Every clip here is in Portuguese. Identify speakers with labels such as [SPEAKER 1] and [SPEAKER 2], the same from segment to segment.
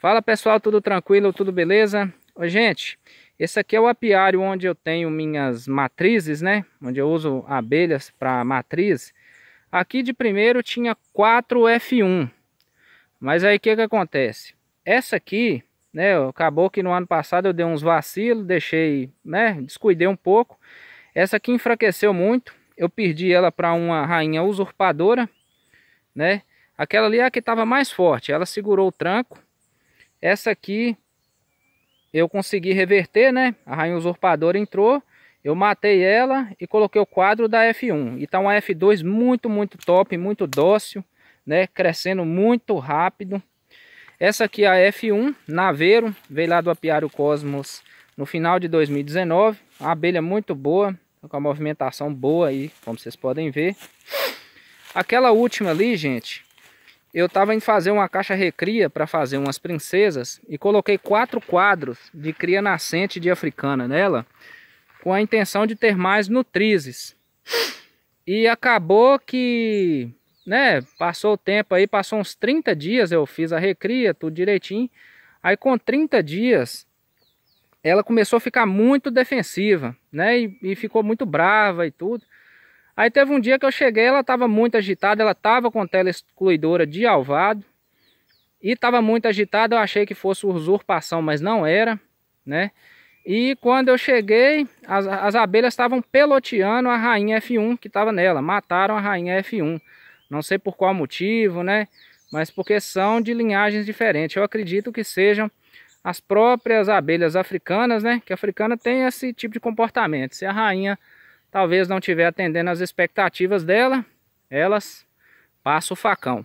[SPEAKER 1] Fala pessoal, tudo tranquilo, tudo beleza? Ô, gente, esse aqui é o apiário onde eu tenho minhas matrizes, né? Onde eu uso abelhas para matriz. Aqui de primeiro tinha 4 F1. Mas aí o que, que acontece? Essa aqui, né? Acabou que no ano passado eu dei uns vacilos, deixei, né? Descuidei um pouco. Essa aqui enfraqueceu muito. Eu perdi ela para uma rainha usurpadora, né? Aquela ali é a que estava mais forte. Ela segurou o tranco essa aqui eu consegui reverter, né? A rainha usurpadora entrou, eu matei ela e coloquei o quadro da F1. E tá uma F2 muito, muito top, muito dócil, né? Crescendo muito rápido. Essa aqui é a F1, naveiro, veio lá do Apiário Cosmos no final de 2019. A abelha muito boa, tá com a movimentação boa aí, como vocês podem ver. Aquela última ali, gente, eu estava em fazer uma caixa recria para fazer umas princesas e coloquei quatro quadros de cria nascente de africana nela com a intenção de ter mais nutrizes. E acabou que, né, passou o tempo aí, passou uns 30 dias, eu fiz a recria, tudo direitinho. Aí com 30 dias, ela começou a ficar muito defensiva, né, e, e ficou muito brava e tudo. Aí teve um dia que eu cheguei, ela estava muito agitada, ela estava com tela excluidora de alvado. E estava muito agitada, eu achei que fosse usurpação, mas não era, né? E quando eu cheguei, as, as abelhas estavam peloteando a rainha F1 que estava nela. Mataram a rainha F1. Não sei por qual motivo, né? Mas porque são de linhagens diferentes. Eu acredito que sejam as próprias abelhas africanas, né? Que a africana tem esse tipo de comportamento. Se a rainha talvez não estiver atendendo as expectativas dela, elas passam o facão.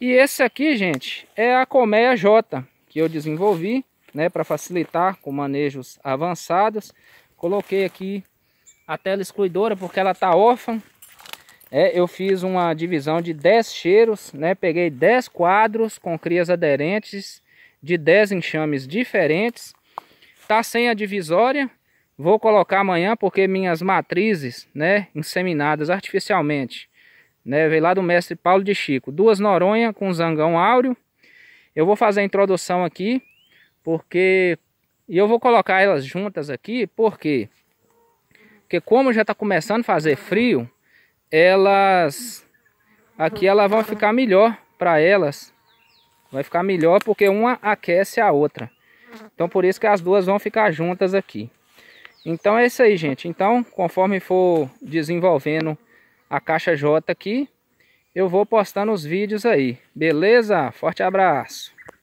[SPEAKER 1] E esse aqui, gente, é a colmeia J, que eu desenvolvi, né, para facilitar com manejos avançados. Coloquei aqui a tela excluidora porque ela está órfã. É, eu fiz uma divisão de 10 cheiros, né, peguei 10 quadros com crias aderentes de 10 enxames diferentes. Está sem a divisória, Vou colocar amanhã porque minhas matrizes, né, inseminadas artificialmente, né, veio lá do mestre Paulo de Chico. Duas noronha com zangão áureo. Eu vou fazer a introdução aqui, porque... E eu vou colocar elas juntas aqui, porque... Porque como já está começando a fazer frio, elas... Aqui elas vão ficar melhor para elas. Vai ficar melhor porque uma aquece a outra. Então por isso que as duas vão ficar juntas aqui. Então é isso aí, gente. Então, conforme for desenvolvendo a caixa J aqui, eu vou postando os vídeos aí. Beleza? Forte abraço!